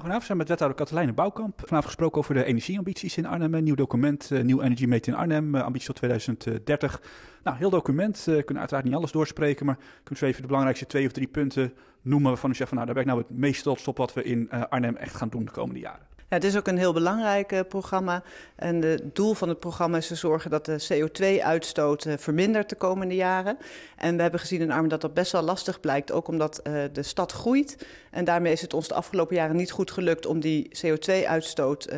Goedenavond, zijn met wethouder Katelijne Bouwkamp. Vanavond gesproken over de energieambities in Arnhem. Een nieuw document, eh, Nieuw Energy Meet in Arnhem, uh, eh, ambitie tot 2030. Nou, heel document. Uh, kunnen uiteraard niet alles doorspreken, maar kunt zo even de belangrijkste twee of drie punten noemen waarvan u zegt van nou, daar ben ik nou het meest trots op wat we in Arnhem echt gaan doen de komende jaren het is ook een heel belangrijk eh, programma. En het doel van het programma is te zorgen dat de CO2-uitstoot eh, vermindert de komende jaren. En we hebben gezien in Arnhem dat dat best wel lastig blijkt, ook omdat eh, de stad groeit. En daarmee is het ons de afgelopen jaren niet goed gelukt om die CO2-uitstoot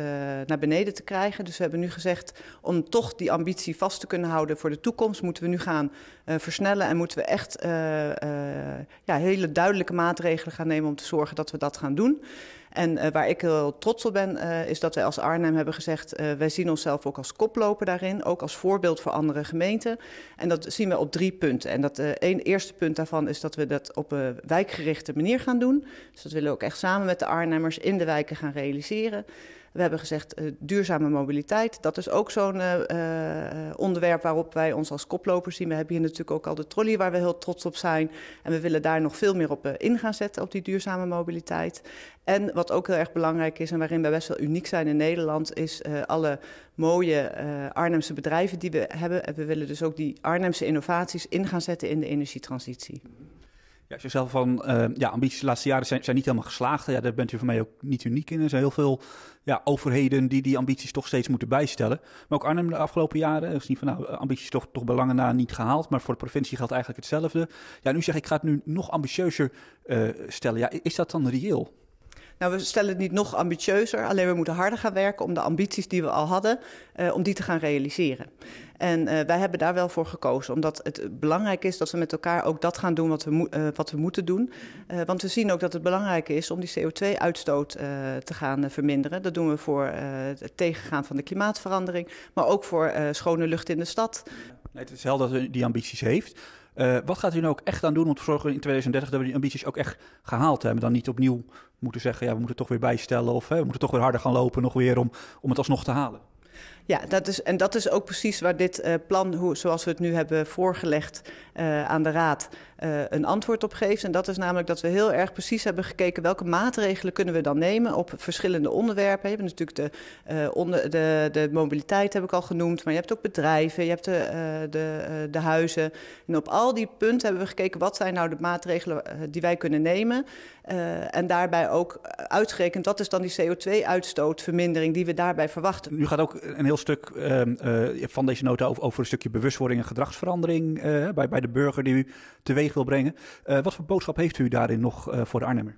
naar beneden te krijgen. Dus we hebben nu gezegd, om toch die ambitie vast te kunnen houden voor de toekomst, moeten we nu gaan versnellen en moeten we echt ja, hele duidelijke maatregelen gaan nemen om te zorgen dat we dat gaan doen. En eh, waar ik heel trots op ben, eh, is dat wij als Arnhem hebben gezegd... Eh, wij zien onszelf ook als koploper daarin, ook als voorbeeld voor andere gemeenten. En dat zien we op drie punten. En dat één eerste punt daarvan is dat we dat op een wijkgerichte manier gaan doen. Dus dat willen we ook echt samen met de Arnhemmers in de wijken gaan realiseren. We hebben gezegd eh, duurzame mobiliteit. Dat is ook zo'n eh, eh, onderwerp waarop wij ons als koplopers zien. We hebben hier natuurlijk ook al de trolley waar we heel trots op zijn. En we willen daar nog veel meer op in gaan zetten, op die duurzame mobiliteit. En wat ook heel erg belangrijk is en waarin wij best wel uniek zijn in Nederland, is alle mooie Arnhemse bedrijven die we hebben. En we willen dus ook die Arnhemse innovaties in gaan zetten in de energietransitie. Ja, je zelf van, eh, ja, ambities de laatste jaren zijn, zijn niet helemaal geslaagd. Ja, daar bent u voor mij ook niet uniek in. Er zijn heel veel ja, overheden die die ambities toch steeds moeten bijstellen. Maar ook Arnhem de afgelopen jaren is niet van, nou, eh, ambities toch, toch belangen na niet gehaald. Maar voor de provincie geldt eigenlijk hetzelfde. Ja, nu zeg ik, ga het nu nog ambitieuzer eh, stellen. Ja, is dat dan reëel? Nou, we stellen het niet nog ambitieuzer, alleen we moeten harder gaan werken om de ambities die we al hadden, eh, om die te gaan realiseren. En eh, wij hebben daar wel voor gekozen, omdat het belangrijk is dat we met elkaar ook dat gaan doen wat we, eh, wat we moeten doen. want we zien ook dat het belangrijk is om die CO2-uitstoot te gaan verminderen. Dat doen we voor het tegengaan van de klimaatverandering, maar ook voor schone lucht in de stad. Nee, het is helder dat u die ambities heeft. Eh, wat gaat u nu ook echt aan doen om te zorgen in 2030 dat we die ambities ook echt gehaald hebben? Dan niet opnieuw moeten zeggen, ja, we moeten toch weer bijstellen of hè, we moeten toch weer harder gaan lopen nog weer om, om het alsnog te halen. Ja, dat is, en dat is ook precies waar dit eh, plan, hoe, zoals we het nu hebben voorgelegd eh, aan de Raad, eh, een antwoord op geeft. En dat is namelijk dat we heel erg precies hebben gekeken welke maatregelen kunnen we dan nemen op verschillende onderwerpen. Je hebt natuurlijk de, onder, de, de mobiliteit, heb ik al genoemd, maar je hebt ook bedrijven, je hebt de, de, de huizen. En op al die punten hebben we gekeken wat zijn nou de maatregelen die wij kunnen nemen. en daarbij ook uitgerekend, wat is dan die CO2-uitstootvermindering die we daarbij verwachten. U gaat ook een heel stuk ehm, eh, van deze nota over, een stukje bewustwording en gedragsverandering eh, bij, bij de burger die u teweeg wil brengen. Eh, wat voor boodschap heeft u daarin nog voor de Arnhemmer?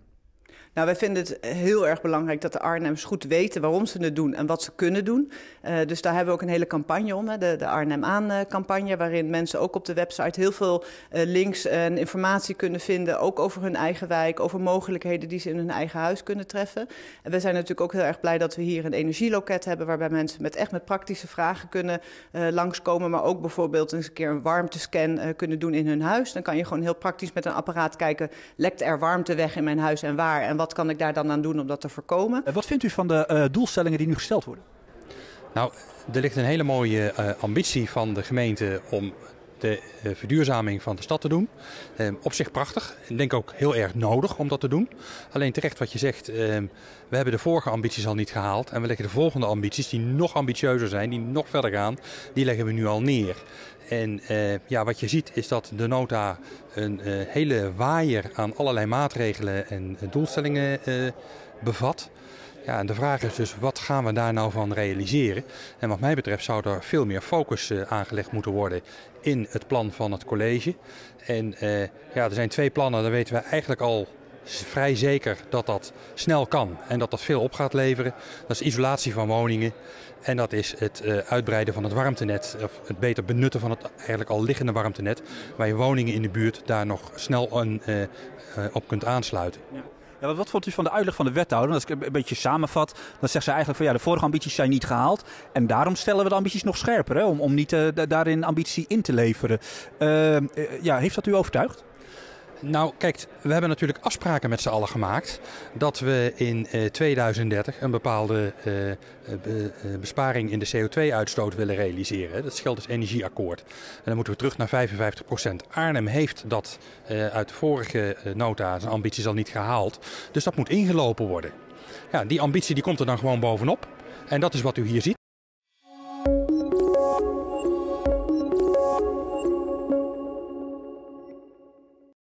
Nou, wij vinden het heel erg belangrijk dat de Arnhems goed weten waarom ze het doen en wat ze kunnen doen. Eh, dus daar hebben we ook een hele campagne om, hè, de, de Arnhem Aan-campagne, eh, waarin mensen ook op de website heel veel eh, links en informatie kunnen vinden. Ook over hun eigen wijk, over mogelijkheden die ze in hun eigen huis kunnen treffen. En we zijn natuurlijk ook heel erg blij dat we hier een energieloket hebben, waarbij mensen met echt met praktische vragen kunnen uh, langskomen. Maar ook bijvoorbeeld eens een keer een warmtescan kunnen doen in hun huis. Dan kan je gewoon heel praktisch met een apparaat kijken, lekt er warmte weg in mijn huis en waar? En wat wat kan ik daar dan aan doen om dat te voorkomen? Eh, wat vindt u van de eh, doelstellingen die nu gesteld worden? Nou, er ligt een hele mooie eh, ambitie van de gemeente om de verduurzaming van de stad te doen. Ehm, op zich prachtig. Ik denk ook heel erg nodig om dat te doen. Alleen terecht wat je zegt, ehm, we hebben de vorige ambities al niet gehaald. En we leggen de volgende ambities, die nog ambitieuzer zijn, die nog verder gaan, die leggen we nu al neer. En eh, ja, wat je ziet is dat de nota een eh, hele waaier aan allerlei maatregelen en eh, doelstellingen bevat. Ja, en de vraag is dus, wat gaan we daar nou van realiseren? En wat mij betreft zou er veel meer focus aangelegd moeten worden in het plan van het college. En ja, er zijn twee plannen, daar weten we eigenlijk al vrij zeker dat dat snel kan en dat dat veel op gaat leveren. Dat is isolatie van woningen en dat is het eh, uitbreiden van het warmtenet. Of het beter benutten van het eigenlijk al liggende warmtenet. Waar je woningen in de buurt daar nog snel een, eh, eh, op kunt aansluiten. Ja, wat vond u van de uitleg van de wethouder? Als ik een beetje samenvat, dan zegt ze eigenlijk van ja, de vorige ambities zijn niet gehaald. En daarom stellen we de ambities nog scherper, hè, om, om niet daarin ambitie in te leveren. Ehm, ja, heeft dat u overtuigd? Nou, kijk, we hebben natuurlijk afspraken met z'n allen gemaakt dat we in 2030 eh, een bepaalde eh, eh, besparing in de CO2-uitstoot willen realiseren. Dat scheelt als dus energieakkoord. En dan moeten we terug naar 55%. Arnhem heeft dat uit de vorige nota, zijn ambities al niet gehaald. Dus dat moet ingelopen worden. Ja, die ambitie die komt er dan gewoon bovenop. En dat is wat u hier ziet.